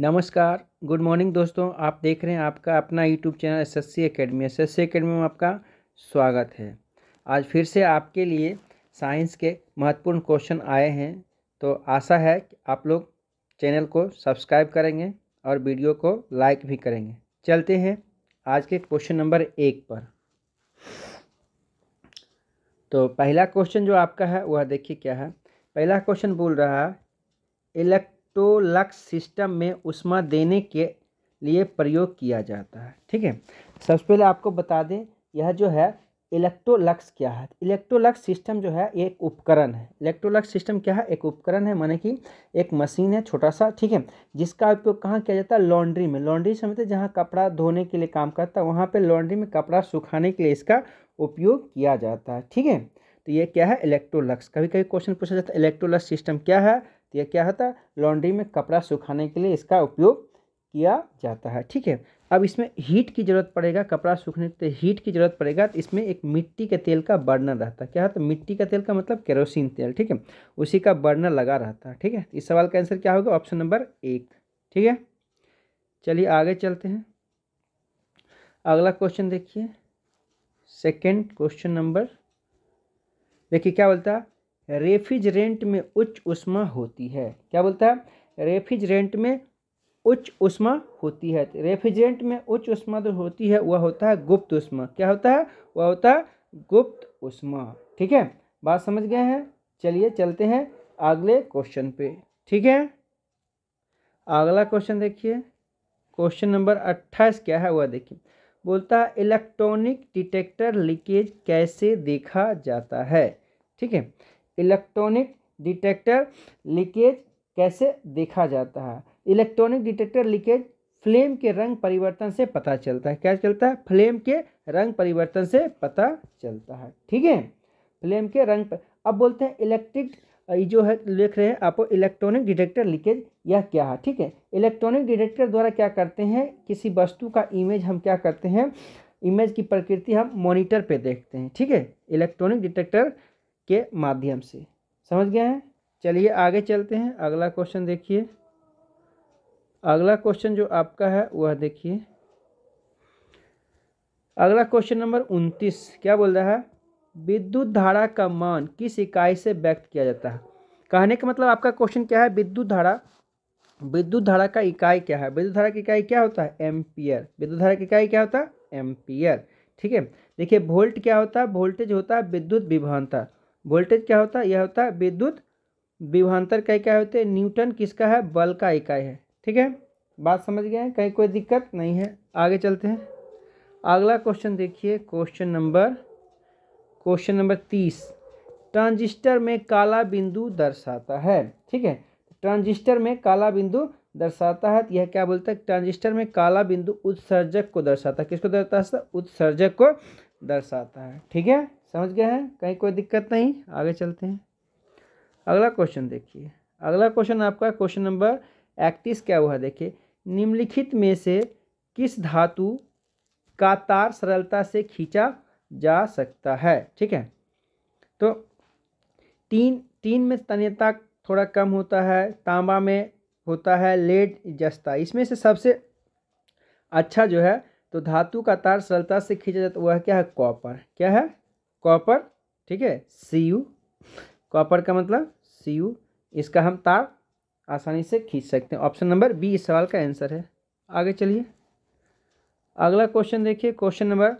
नमस्कार good morning दोस्तों आप देख रहे हैं आपका अपना YouTube channel S S C academy S S C academy में आपका स्वागत है आज फिर से आपके लिए साइंस के महत्वपूर्ण क्वेश्चन आए हैं तो आशा है कि आप लोग चैनल को सब्सक्राइब करेंगे और वीडियो को लाइक भी करेंगे चलते हैं आज के क्वेश्चन नंबर एक पर तो पहला क्वेश्चन जो आपका है वह देखिए क्या है पहला क्वेश्चन बोल रहा है इलेक्ट ऑटोलक्स सिस्टम में उष्मा देने के लिए प्रयोग किया जाता है ठीक है सबसे पहले आपको बता दें यह जो है इलेक्ट्रोलक्स क्या है इलेक्ट्रोलक्स सिस्टम जो है एक उपकरण है इलेक्ट्रोलक्स सिस्टम क्या है एक उपकरण है माने कि एक मशीन है छोटा सा ठीक है जिसका उपयोग कहाँ किया जाता है लॉन्ड्री में लॉन्ड्री समझते मतलब जहाँ कपड़ा धोने के लिए काम करता है वहाँ पर लॉन्ड्री में कपड़ा सुखाने के लिए इसका उपयोग किया जाता है ठीक है तो ये क्या है इलेक्ट्रोलक्स कभी कभी क्वेश्चन पूछा जाता है इलेक्ट्रोलक्स सिस्टम क्या है तो यह क्या होता है लॉन्ड्री में कपड़ा सुखाने के लिए इसका उपयोग किया जाता है ठीक है अब इसमें हीट की ज़रूरत पड़ेगा कपड़ा सूखने के हीट की ज़रूरत पड़ेगा तो इसमें एक मिट्टी के तेल का बर्नर रहता है क्या होता है मिट्टी का तेल का मतलब केरोसिन तेल ठीक है उसी का बर्नर लगा रहता है ठीक है इस सवाल का आंसर क्या होगा ऑप्शन नंबर एक ठीक है चलिए आगे चलते हैं अगला क्वेश्चन देखिए सेकेंड क्वेश्चन नंबर देखिए क्या बोलता है रेफ्रिजरेंट में उच्च उष्मा होती है क्या बोलता है रेफ्रिजरेंट में उच्च उष्मा होती है रेफ्रिजरेंट में उच्च उष्मा जो होती है वह होता है गुप्त उष्मा क्या होता है वह होता है गुप्त उष्मा ठीक है बात समझ गए हैं चलिए चलते हैं अगले क्वेश्चन पे ठीक है अगला क्वेश्चन देखिए क्वेश्चन नंबर अट्ठाईस क्या है वह देखिए बोलता है इलेक्ट्रॉनिक डिटेक्टर लीकेज कैसे देखा जाता है ठीक है इलेक्ट्रॉनिक डिटेक्टर लीकेज कैसे देखा जाता है इलेक्ट्रॉनिक डिटेक्टर लीकेज फ्लेम के रंग परिवर्तन से पता चलता है क्या चलता है फ्लेम के रंग परिवर्तन से पता चलता है ठीक है फ्लेम के रंग पर अब बोलते हैं इलेक्ट्रिक जो है लिख रहे हैं आपको इलेक्ट्रॉनिक डिटेक्टर लीकेज यह क्या है ठीक है इलेक्ट्रॉनिक डिटेक्टर द्वारा क्या करते हैं किसी वस्तु का इमेज हम क्या करते हैं इमेज की प्रकृति हम मॉनिटर पे देखते हैं ठीक है इलेक्ट्रॉनिक डिटेक्टर के माध्यम से समझ गए हैं चलिए आगे चलते हैं अगला क्वेश्चन देखिए अगला क्वेश्चन जो आपका है वह देखिए अगला क्वेश्चन नंबर उनतीस क्या बोल रहा है विद्युत धारा का मान किस इकाई से व्यक्त किया जाता है कहने का मतलब आपका क्वेश्चन क्या है विद्युत धारा विद्युत धारा का इकाई क्या है विद्युत धारा की इकाई क्या होता है एम्पियर विद्युत धारा की इकाई क्या होता है एम्पियर ठीक है देखिए वोल्ट क्या होता है वोल्टेज होता है विद्युत विभवांतर वोल्टेज क्या होता है यह होता है विद्युत विभांतर का इकाई होते हैं न्यूटन किसका है बल का इकाई है ठीक है बात समझ गए हैं कहीं कोई दिक्कत नहीं है आगे चलते हैं अगला क्वेश्चन देखिए क्वेश्चन नंबर क्वेश्चन नंबर तीस ट्रांजिस्टर में काला बिंदु दर्शाता है ठीक है ट्रांजिस्टर में काला बिंदु दर्शाता है यह क्या बोलता है ट्रांजिस्टर में काला बिंदु उत्सर्जक को दर्शाता है किसको दर्शाता है उत्सर्जक को दर्शाता है ठीक है समझ गए हैं कहीं कोई दिक्कत नहीं आगे चलते हैं अगला क्वेश्चन देखिए अगला क्वेश्चन आपका क्वेश्चन नंबर इकतीस क्या हुआ है देखिए निम्नलिखित में से किस धातु का तार सरलता से खींचा जा सकता है ठीक है तो तीन तीन में तन्यता थोड़ा कम होता है तांबा में होता है लेड जस्ता इसमें से सबसे अच्छा जो है तो धातु का तार सरलता से खींचा जाता है वह क्या है कॉपर क्या है कॉपर ठीक है सी यू कॉपर का मतलब सी यू इसका हम तार आसानी से खींच सकते हैं ऑप्शन नंबर बी इस सवाल का आंसर है आगे चलिए अगला क्वेश्चन देखिए क्वेश्चन नंबर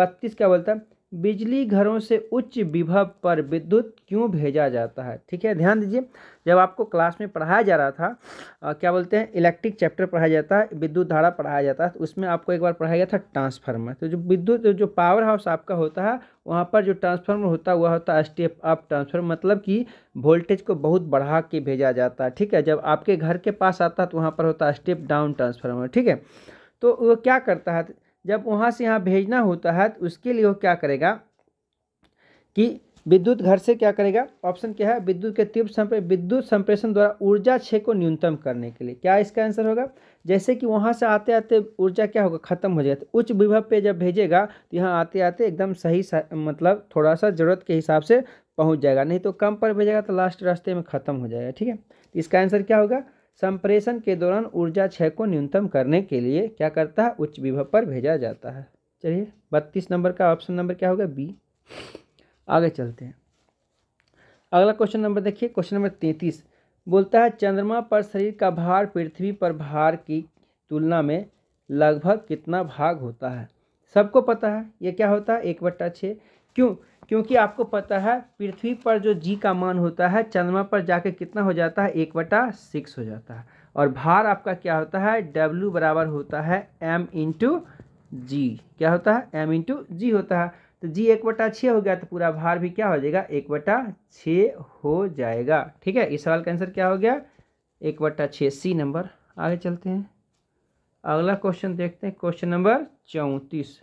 बत्तीस क्या बोलता है बिजली घरों से उच्च विभव पर विद्युत क्यों भेजा जाता है ठीक है ध्यान दीजिए जब आपको क्लास में पढ़ाया जा रहा था आ, क्या बोलते हैं इलेक्ट्रिक चैप्टर पढ़ाया जाता है विद्युत धारा पढ़ाया जाता है तो उसमें आपको एक बार पढ़ाया गया था ट्रांसफार्मर तो जो विद्युत जो पावर हाउस आपका होता है वहाँ पर जो ट्रांसफार्मर होता हुआ होता है स्टेप अप ट्रांसफार्मर मतलब कि वोल्टेज को बहुत बढ़ा के भेजा जाता है ठीक है जब आपके घर के पास आता है तो वहाँ पर होता है स्टेप डाउन ट्रांसफार्मर ठीक है तो वो क्या करता है जब वहाँ से यहाँ भेजना होता है तो उसके लिए वो क्या करेगा कि विद्युत घर से क्या करेगा ऑप्शन क्या है विद्युत के तीव्र संप्रे विद्युत संप्रेषण द्वारा ऊर्जा क्षय को न्यूनतम करने के लिए क्या इसका आंसर होगा जैसे कि वहाँ से आते आते ऊर्जा क्या होगा खत्म हो जाएगा तो उच्च विभव पे जब भेजेगा तो यहाँ आते आते एकदम सही मतलब थोड़ा सा ज़रूरत के हिसाब से पहुँच जाएगा नहीं तो कम पर भेजेगा तो लास्ट रास्ते में ख़त्म हो जाएगा ठीक है तो इसका आंसर क्या होगा संप्रेषण के दौरान ऊर्जा क्षय को न्यूनतम करने के लिए क्या करता है उच्च विभव पर भेजा जाता है चलिए बत्तीस नंबर का ऑप्शन नंबर क्या होगा बी आगे चलते हैं अगला क्वेश्चन नंबर देखिए क्वेश्चन नंबर तैंतीस बोलता है चंद्रमा पर शरीर का भार पृथ्वी पर भार की तुलना में लगभग कितना भाग होता है सबको पता है ये क्या होता है एक बट्टा छः क्यों क्योंकि आपको पता है पृथ्वी पर जो जी का मान होता है चंद्रमा पर जाके कितना हो जाता है एक बटा सिक्स हो जाता है और भार आपका क्या होता है डब्ल्यू बराबर होता है एम इंटू जी क्या होता है एम इंटू जी होता है तो जी एक बटा छः हो गया तो पूरा भार भी क्या हो जाएगा एक बटा छः हो जाएगा ठीक है इस सवाल का आंसर क्या हो गया एक बटा छः सी नंबर आगे चलते हैं अगला क्वेश्चन देखते हैं क्वेश्चन नंबर चौंतीस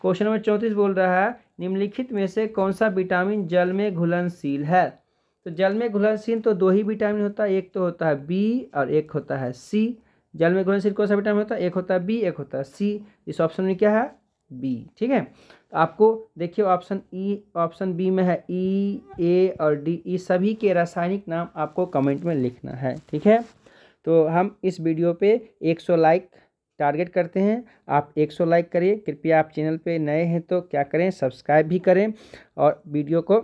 क्वेश्चन नंबर चौंतीस बोल रहा है निम्नलिखित में से कौन सा विटामिन जल में घुलनशील है तो जल में घुलनशील तो दो ही विटामिन होता है एक तो होता है बी और एक होता है सी जल में घुलनशील कौन सा विटामिन होता है एक होता है बी एक होता है सी इस ऑप्शन में क्या है बी ठीक है तो आपको देखिए ऑप्शन ई ऑप्शन बी में है ई ए और डी ई सभी के रासायनिक नाम आपको कमेंट में लिखना है ठीक है तो हम इस वीडियो पे 100 लाइक टारगेट करते हैं आप 100 लाइक करिए कृपया आप चैनल पे नए हैं तो क्या करें सब्सक्राइब भी करें और वीडियो को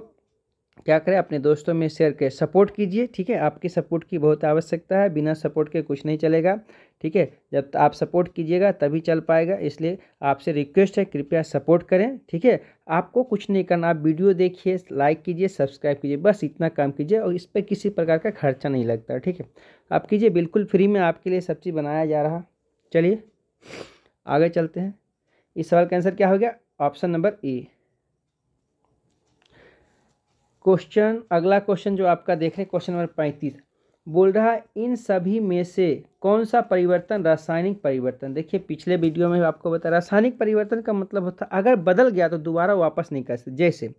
क्या करें अपने दोस्तों में शेयर करें सपोर्ट कीजिए ठीक है आपकी सपोर्ट की बहुत आवश्यकता है बिना सपोर्ट के कुछ नहीं चलेगा ठीक है जब आप सपोर्ट कीजिएगा तभी चल पाएगा इसलिए आपसे रिक्वेस्ट है कृपया सपोर्ट करें ठीक है आपको कुछ नहीं करना आप वीडियो देखिए लाइक कीजिए सब्सक्राइब कीजिए बस इतना काम कीजिए और इस पर किसी प्रकार का खर्चा नहीं लगता ठीक है आप कीजिए बिल्कुल फ्री में आपके लिए सब चीज़ बनाया जा रहा चलिए आगे चलते हैं इस सवाल का आंसर क्या हो गया ऑप्शन नंबर ए क्वेश्चन अगला क्वेश्चन जो आपका देख रहे हैं क्वेश्चन नंबर पैंतीस बोल रहा है इन सभी में से कौन सा परिवर्तन रासायनिक परिवर्तन देखिए पिछले वीडियो में आपको बता रासायनिक परिवर्तन का मतलब होता है अगर बदल गया तो दोबारा वापस नहीं कर सकते जैसे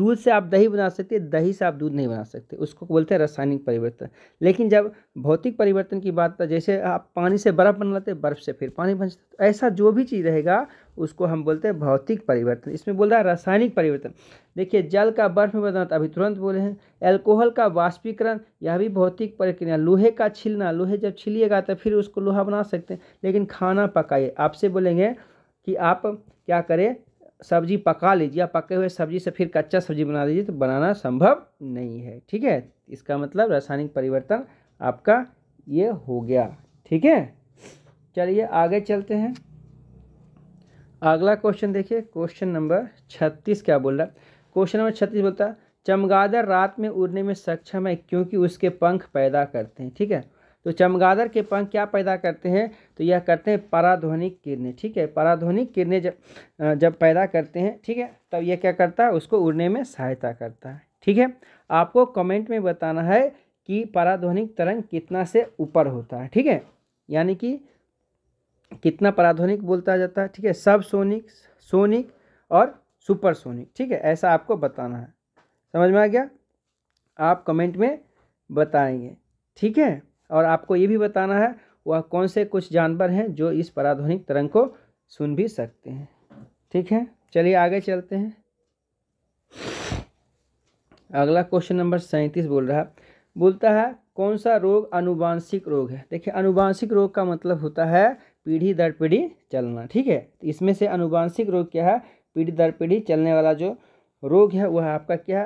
दूध से आप दही बना सकते दही से आप दूध नहीं बना सकते उसको बोलते हैं रासायनिक परिवर्तन लेकिन जब भौतिक परिवर्तन की बात जैसे आप पानी से बर्फ़ बना लेते बर्फ़ से फिर पानी बन तो ऐसा जो भी चीज़ रहेगा उसको हम बोलते हैं भौतिक परिवर्तन इसमें बोल रहा है रासायनिक परिवर्तन देखिए जल का बर्फ में बदलना अभी तुरंत बोले हैं एल्कोहल का वाष्पीकरण यह भी भौतिक प्रक्रिया लोहे का छिलना लोहे जब छिलिएगा तो फिर उसको लोहा बना सकते हैं लेकिन खाना पकाइए आपसे बोलेंगे कि आप क्या करें सब्जी पका लीजिए या पके हुए सब्जी से फिर कच्चा सब्जी बना लीजिए तो बनाना संभव नहीं है ठीक है इसका मतलब रासायनिक परिवर्तन आपका ये हो गया ठीक है चलिए आगे चलते हैं अगला क्वेश्चन देखिए क्वेश्चन नंबर छत्तीस क्या बोल रहा है क्वेश्चन नंबर छत्तीस बोलता है चमगादर रात में उड़ने में सक्षम है क्योंकि उसके पंख पैदा करते हैं ठीक है तो चमगादर के पंख क्या पैदा करते हैं तो यह करते हैं पराध्वनिक किरणें ठीक है पराध्वनिक किरणें जब जब पैदा करते हैं ठीक है तब यह क्या करता है उसको उड़ने में सहायता करता है ठीक है आपको कमेंट में बताना है कि पराध्वनिक तरंग कितना से ऊपर होता है ठीक है यानी कि कितना पराध्वनिक बोलता जाता है ठीक है सब सोनिक सोनिक और सुपरसोनिक ठीक है ऐसा आपको बताना है समझ में आ गया आप कमेंट में बताएंगे ठीक है और आपको ये भी बताना है वह कौन से कुछ जानवर हैं जो इस पराध्वनिक तरंग को सुन भी सकते हैं ठीक है चलिए आगे चलते हैं अगला क्वेश्चन नंबर सैंतीस बोल रहा बोलता है कौन सा रोग अनुवांशिक रोग है देखिए अनुवांशिक रोग का मतलब होता है पीढ़ी दर पीढ़ी चलना ठीक है तो इसमें से अनुवांशिक रोग क्या है पीढ़ी दर पीढ़ी चलने वाला जो रोग है वह आपका क्या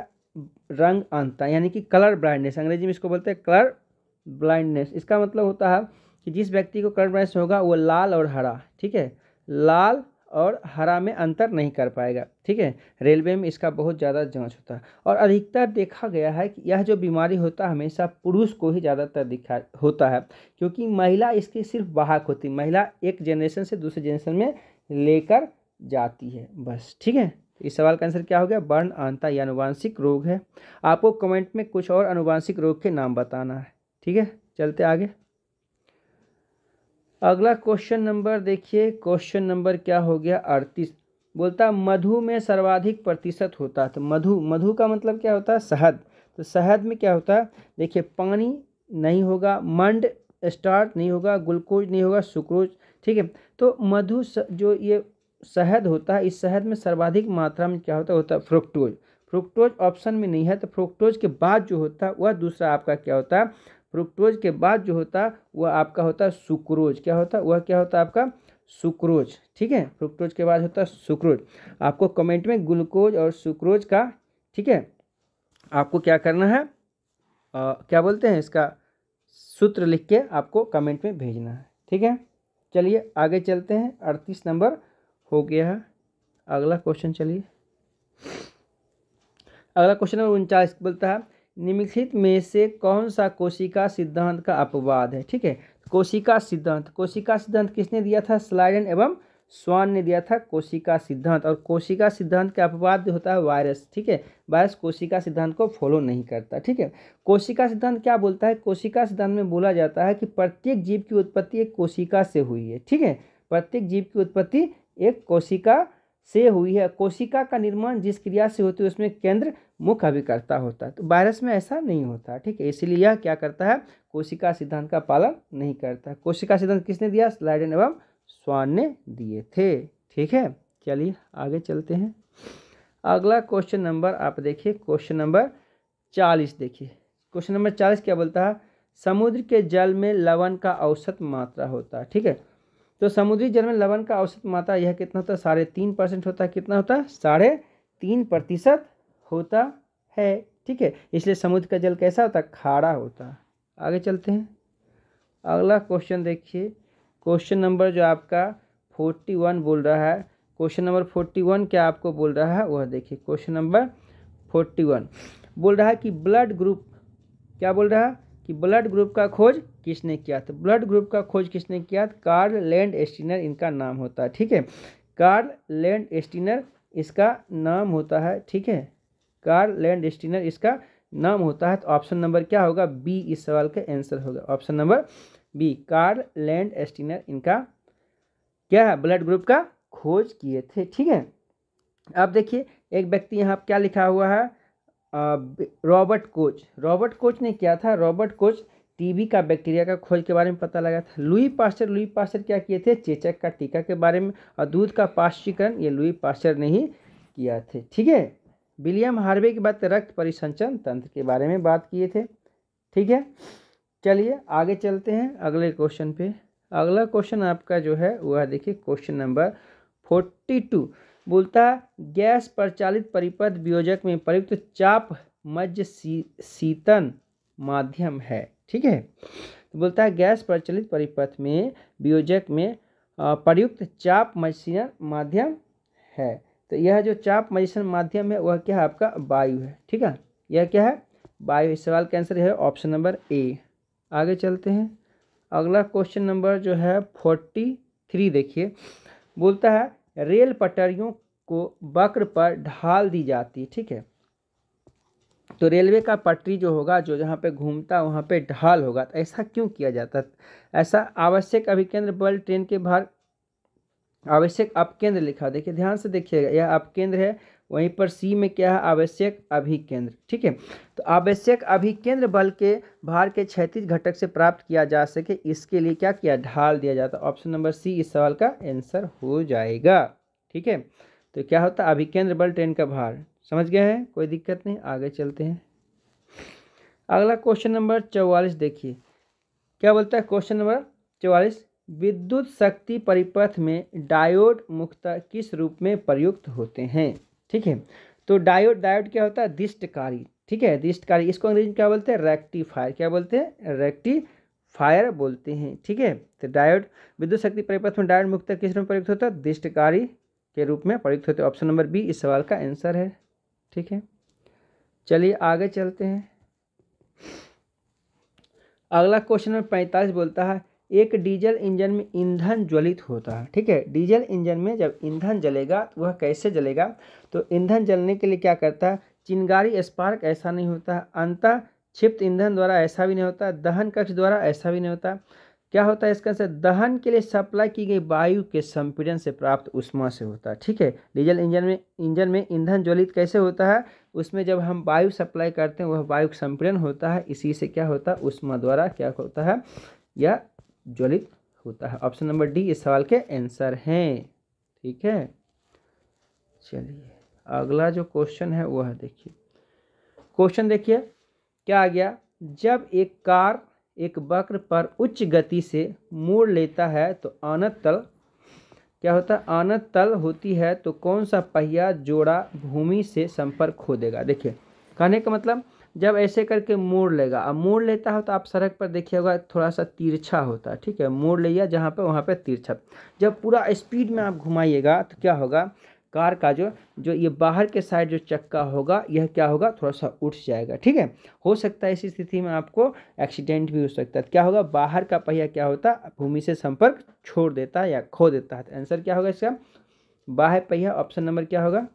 रंग अंता यानी कि कलर ब्लाइंडनेस अंग्रेजी में इसको बोलते हैं कलर ब्लाइंडनेस इसका मतलब होता है कि जिस व्यक्ति को कलर ब्लाइंडनेस होगा वो लाल और हरा ठीक है लाल और हरा में अंतर नहीं कर पाएगा ठीक है रेलवे में इसका बहुत ज़्यादा जांच होता है और अधिकतर देखा गया है कि यह जो बीमारी होता है हमेशा पुरुष को ही ज़्यादातर दिखा होता है क्योंकि महिला इसकी सिर्फ वाहक होती महिला एक जनरेशन से दूसरे जनरेशन में लेकर जाती है बस ठीक है इस सवाल का आंसर क्या हो गया वर्ण आंता यह अनुवांशिक रोग है आपको कमेंट में कुछ और अनुवांशिक रोग के नाम बताना है ठीक है चलते आगे अगला क्वेश्चन नंबर देखिए क्वेश्चन नंबर क्या हो गया अड़तीस बोलता मधु में सर्वाधिक प्रतिशत होता है तो मधु मधु का मतलब क्या होता है शहद तो शहद में क्या होता है देखिए पानी नहीं होगा मंड स्टार्ट नहीं होगा ग्लूकोज नहीं होगा सुक्रोज ठीक है तो मधु जो ये शहद होता है इस शहद में सर्वाधिक मात्रा में क्या होता है होता है फ्रुक्टोज फ्रुक्टोज ऑप्शन में नहीं है तो फ्रुक्टोज के बाद जो होता है वह दूसरा आपका क्या होता है फ्रुक्टोज के बाद जो होता वह आपका होता सुक्रोज क्या होता वह क्या होता आपका सुक्रोज ठीक है फ्रुक्टोज के बाद होता सुक्रोज आपको कमेंट में ग्लूकोज और सुक्रोज का ठीक है आपको क्या करना है आ, क्या बोलते हैं इसका सूत्र लिख के आपको कमेंट में भेजना है ठीक है चलिए आगे चलते हैं अड़तीस नंबर हो गया है अगला क्वेश्चन चलिए अगला क्वेश्चन नंबर उनचास बोलता है निम्नलिखित में से कौन सा कोशिका सिद्धांत का अपवाद है ठीक है कोशिका सिद्धांत कोशिका सिद्धांत किसने दिया था स्लाइडन एवं स्वान ने दिया था कोशिका सिद्धांत और कोशिका सिद्धांत का अपवाद होता है वायरस ठीक है वायरस कोशिका सिद्धांत को फॉलो नहीं करता ठीक है कोशिका सिद्धांत क्या बोलता है कोशिका सिद्धांत में बोला जाता है कि प्रत्येक जीव की उत्पत्ति एक कोशिका से हुई है ठीक है प्रत्येक जीव की उत्पत्ति एक कोशिका से हुई है कोशिका का निर्माण जिस क्रिया से होती है उसमें केंद्र मुख्य अभिकर्ता होता है तो वायरस में ऐसा नहीं होता ठीक है इसीलिए यह क्या करता है कोशिका सिद्धांत का पालन नहीं करता कोशिका सिद्धांत किसने दिया स्लाइडन एवं स्वान ने दिए थे ठीक है चलिए आगे चलते हैं अगला क्वेश्चन नंबर आप देखिए क्वेश्चन नंबर चालीस देखिए क्वेश्चन नंबर चालीस क्या बोलता है समुद्र के जल में लवण का औसत मात्रा होता है ठीक है तो समुद्री जल में लवण का औसत मात्रा यह कितना होता है साढ़े तीन परसेंट होता है कितना होता है साढ़े तीन प्रतिशत होता है ठीक है इसलिए समुद्र का जल कैसा होता है खारा होता है आगे चलते हैं अगला क्वेश्चन देखिए क्वेश्चन नंबर जो आपका फोर्टी वन बोल रहा है क्वेश्चन नंबर फोर्टी वन क्या आपको बोल रहा है वह देखिए क्वेश्चन नंबर फोर्टी वन बोल रहा है कि ब्लड ग्रुप क्या बोल रहा है कि ब्लड ग्रुप का खोज किसने किया था तो ब्लड ग्रुप का खोज किसने किया कार्ल लैंड एस्टिनर इनका नाम होता है ठीक है कार्ल लैंड एस्टिनर इसका नाम होता है ठीक है कार्ल लैंड एस्टिनर इसका नाम होता है तो ऑप्शन नंबर क्या होगा बी इस सवाल का आंसर होगा option number B Karl Landsteiner इनका क्या है ब्लड ग्रुप का खोज किए थे ठीक है अब देखिए एक व्यक्ति यहाँ क्या लिखा हुआ है रॉबर्ट कोच रॉबर्ट कोच ने क्या था रॉबर्ट कोच टीबी का बैक्टीरिया का खोज के बारे में पता लगा था लुई पास्टर लुई पास्टर क्या किए थे चेचक का टीका के बारे में और दूध का पाश्चीकरण ये लुई पास्टर ने ही किया थे ठीक है विलियम हार्वे की बात रक्त परिसंचन तंत्र के बारे में बात किए थे ठीक है चलिए आगे चलते हैं अगले क्वेश्चन पे अगला क्वेश्चन आपका जो है वह देखिए क्वेश्चन नंबर फोर्टी टू मूलतः गैस प्रचालित परिपथ वियोजक में प्रयुक्त चाप मध्य सी, सीतन माध्यम है ठीक है तो बोलता है गैस प्रचलित परिपथ में वियोजक में प्रयुक्त चाप मशीन माध्यम है तो यह जो चाप मशीन माध्यम है वह क्या है आपका वायु है ठीक है यह क्या है वायु इस सवाल का आंसर है ऑप्शन नंबर ए आगे चलते हैं अगला क्वेश्चन नंबर जो है फोर्टी थ्री देखिए बोलता है रेल पटरियों को वक्र पर ढाल दी जाती है ठीक है तो रेलवे का पटरी जो होगा जो जहाँ पे घूमता वहाँ पे ढाल होगा तो ऐसा क्यों किया जाता ऐसा आवश्यक अभिकेंद्र बल ट्रेन के भार आवश्यक अपकेंद्र लिखा देखिए ध्यान से देखिएगा यह अपकेंद्र है वहीं पर सी में क्या है आवश्यक अभिकेंद्र ठीक है तो आवश्यक अभिकेंद्र बल के भार के क्षैतिज घटक से प्राप्त किया जा सके इसके लिए क्या किया ढाल दिया जाता है ऑप्शन नंबर सी इस सवाल का आंसर हो जाएगा ठीक है तो क्या होता है अभिकेंद्र बल ट्रेन का भार समझ गया है कोई दिक्कत नहीं आगे चलते हैं अगला क्वेश्चन नंबर चौवालीस देखिए क्या बोलता है क्वेश्चन नंबर चौवालीस विद्युत शक्ति परिपथ में डायोड मुख्यतः किस रूप में प्रयुक्त होते हैं ठीक है तो डायोड डायोड क्या होता है दिष्टकारी ठीक है दिष्टकारी इसको अंग्रेजी में क्या बोलते हैं रेक्टिफायर क्या बोलते हैं रेक्टिफायर बोलते हैं ठीक है तो डायोड विद्युत शक्ति परिपथ में डायोड मुख्यतः किस रूप में प्रयुक्त होता है दिष्टकारी के रूप में प्रयुक्त होते ऑप्शन नंबर बी इस सवाल का आंसर है ठीक है चलिए आगे चलते हैं अगला क्वेश्चन नंबर पैंतालीस बोलता है एक डीजल इंजन में ईंधन ज्वलित होता है ठीक है डीजल इंजन में जब ईंधन जलेगा तो वह कैसे जलेगा तो ईंधन जलने के लिए क्या करता है चिंगारी स्पार्क ऐसा नहीं होता अंत क्षिप्त ईंधन द्वारा ऐसा भी नहीं होता दहन कक्ष द्वारा ऐसा भी नहीं होता क्या होता है इसका से दहन के लिए सप्लाई की गई वायु के संपीड़न से प्राप्त उष्मा से होता है ठीक है डीजल इंजन में इंजन में ईंधन ज्वलित कैसे होता है उसमें जब हम वायु सप्लाई करते हैं वह वायु संपीड़न होता है इसी से क्या होता है उष्मा द्वारा क्या होता है या ज्वलित होता है ऑप्शन नंबर डी इस सवाल के आंसर हैं ठीक है चलिए अगला जो क्वेश्चन है वह है देखिए क्वेश्चन देखिए क्या आ गया जब एक कार एक वक्र पर उच्च गति से मोड़ लेता है तो आनत तल क्या होता है आनत तल होती है तो कौन सा पहिया जोड़ा भूमि से संपर्क खो देगा देखिए कहने का मतलब जब ऐसे करके मोड़ लेगा अब मोड़ लेता हो तो आप सड़क पर देखिए होगा थोड़ा सा तिरछा होता है ठीक है मोड़ लिया जहाँ पर वहाँ पर तिरछा जब पूरा स्पीड में आप घुमाइएगा तो क्या होगा कार का जो जो ये बाहर के साइड जो चक्का होगा यह क्या होगा थोड़ा सा उठ जाएगा ठीक है हो सकता है इस स्थिति में आपको एक्सीडेंट भी हो सकता है क्या होगा बाहर का पहिया क्या होता है भूमि से संपर्क छोड़ देता है या खो देता है आंसर क्या होगा इसका बाहर पहिया ऑप्शन नंबर क्या होगा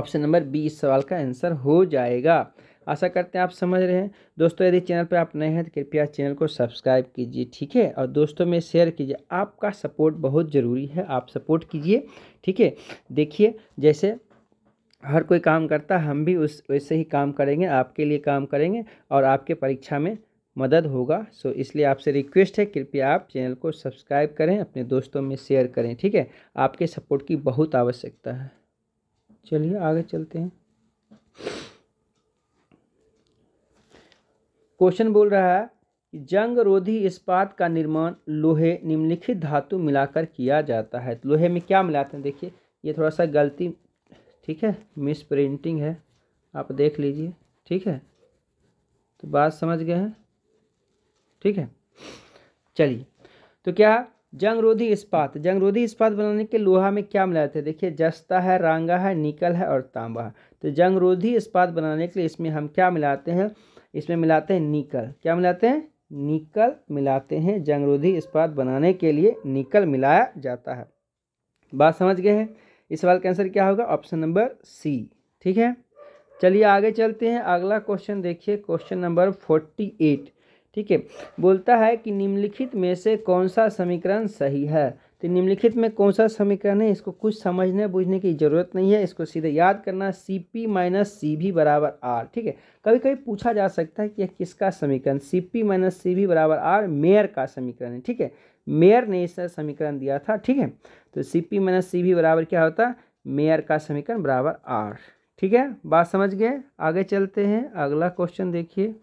ऑप्शन नंबर बी इस सवाल का आंसर हो जाएगा आशा करते हैं आप समझ रहे हैं दोस्तों यदि चैनल पर आप नए हैं तो कृपया चैनल को सब्सक्राइब कीजिए ठीक है और दोस्तों में शेयर कीजिए आपका सपोर्ट बहुत ज़रूरी है आप सपोर्ट कीजिए ठीक है देखिए जैसे हर कोई काम करता हम भी उस वैसे ही काम करेंगे आपके लिए काम करेंगे और आपके परीक्षा में मदद होगा सो इसलिए आपसे रिक्वेस्ट है कृपया आप चैनल को सब्सक्राइब करें अपने दोस्तों में शेयर करें ठीक है आपके सपोर्ट की बहुत आवश्यकता है चलिए आगे चलते हैं क्वेश्चन बोल रहा है कि जंग रोधी इस्पात का निर्माण लोहे निम्नलिखित धातु मिलाकर किया जाता है तो लोहे में क्या मिलाते हैं देखिए ये थोड़ा सा गलती ठीक है मिस प्रिंटिंग है आप देख लीजिए ठीक है तो बात समझ गए हैं ठीक है चलिए तो क्या जंग रोधी इस्पात जंग रोधी इस्पात बनाने के लोहा में क्या मिलाते हैं देखिए जस्ता है रांगा है निकल है और तांबा है तो जंग रोधी इस्पात बनाने के लिए इसमें हम क्या मिलाते हैं इसमें मिलाते हैं निकल क्या मिलाते हैं निकल मिलाते हैं जंगरोधी इस्पात बनाने के लिए निकल मिलाया जाता है बात समझ गए हैं इस सवाल का आंसर क्या होगा ऑप्शन नंबर सी ठीक है चलिए आगे चलते हैं अगला क्वेश्चन देखिए क्वेश्चन नंबर फोर्टी एट ठीक है बोलता है कि निम्नलिखित में से कौन सा समीकरण सही है तो निम्नलिखित में कौन सा समीकरण है इसको कुछ समझने बूझने की ज़रूरत नहीं है इसको सीधे याद करना सी पी माइनस सी भी बराबर आर ठीक है कभी कभी पूछा जा सकता है कि यह किसका समीकरण सी पी माइनस सी भी बराबर आर मेयर का समीकरण है ठीक है मेयर ने इसका समीकरण दिया था ठीक है तो सी पी माइनस सी भी बराबर क्या होता है मेयर का समीकरण बराबर आर ठीक है बात समझ गए आगे चलते हैं अगला क्वेश्चन देखिए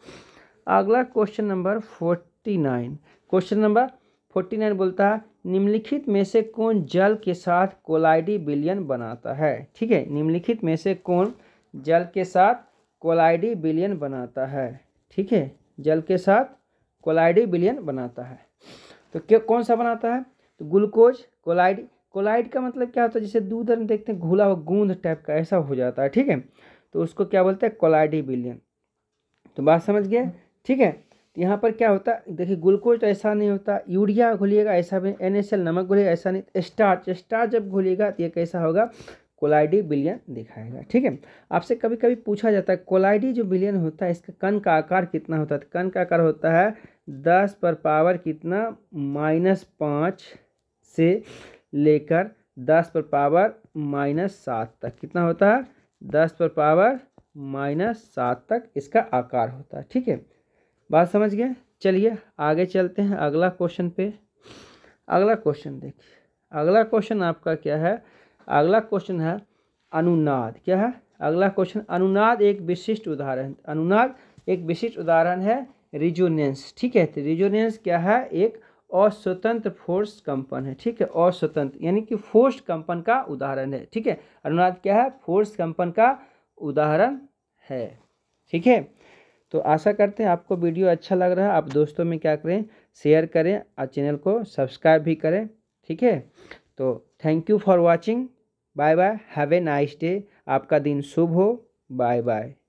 अगला question number forty nine question number forty nine बोलता है निम्नलिखित में से कौन जल के साथ कोलाइडी बिलियन बनाता है ठीक है निम्नलिखित में से कौन जल के साथ कोलाइडी बिलियन बनाता है ठीक है जल के साथ कोलाइडी बिलियन बनाता है तो क्या कौन सा बनाता है तो ग्लूकोज कोलाइडी कोलाइड का मतलब क्या होता है जैसे दूध हम देखते हैं घुला हुआ गूंद टाइप का ऐसा हो जाता है ठीक है तो उसको क्या बोलते हैं कोलाइडी बिलियन तो बात समझ गए ठीक है तो यहाँ पर क्या होता है देखिए ग्लूकोज तो ऐसा नहीं होता यूरिया घुलिएगा ऐसा भी एन एस एल नमक घोलिएगा ऐसा नहीं स्टार्च स्टार्च जब घोलिएगा तो ये कैसा होगा कोलाइडी बिलियन दिखाएगा ठीक है आपसे कभी कभी पूछा जाता है कोलाइडी जो बिलियन होता है इसका कण का आकार कितना होता है तो कण का आकार होता है दस पर पावर कितना माइनस पाँच से लेकर दस पर पावर माइनस सात तक कितना होता है दस पर पावर माइनस सात तक इसका आकार होता है ठीक है बात समझ गए चलिए आगे चलते हैं अगला क्वेश्चन पे अगला क्वेश्चन देखिए अगला क्वेश्चन आपका क्या है अगला क्वेश्चन है अनुनाद क्या है अगला क्वेश्चन अनुनाद एक विशिष्ट उदाहरण अनुनाद एक विशिष्ट उदाहरण है रिजोनेंस ठीक है रिजोनेंस तो क्या है एक अस्वतंत्र फोर्स कंपन है ठीक है अस्वतंत्र यानी कि फोर्स कंपन का उदाहरण है ठीक है अनुनाद क्या है फोर्स कंपन का उदाहरण है ठीक है तो आशा करते हैं आपको वीडियो अच्छा लग रहा है आप दोस्तों में क्या करें शेयर करें और चैनल को सब्सक्राइब भी करें ठीक है तो thank you for watching bye bye have a nice day आपका दिन शुभ हो बाय बाय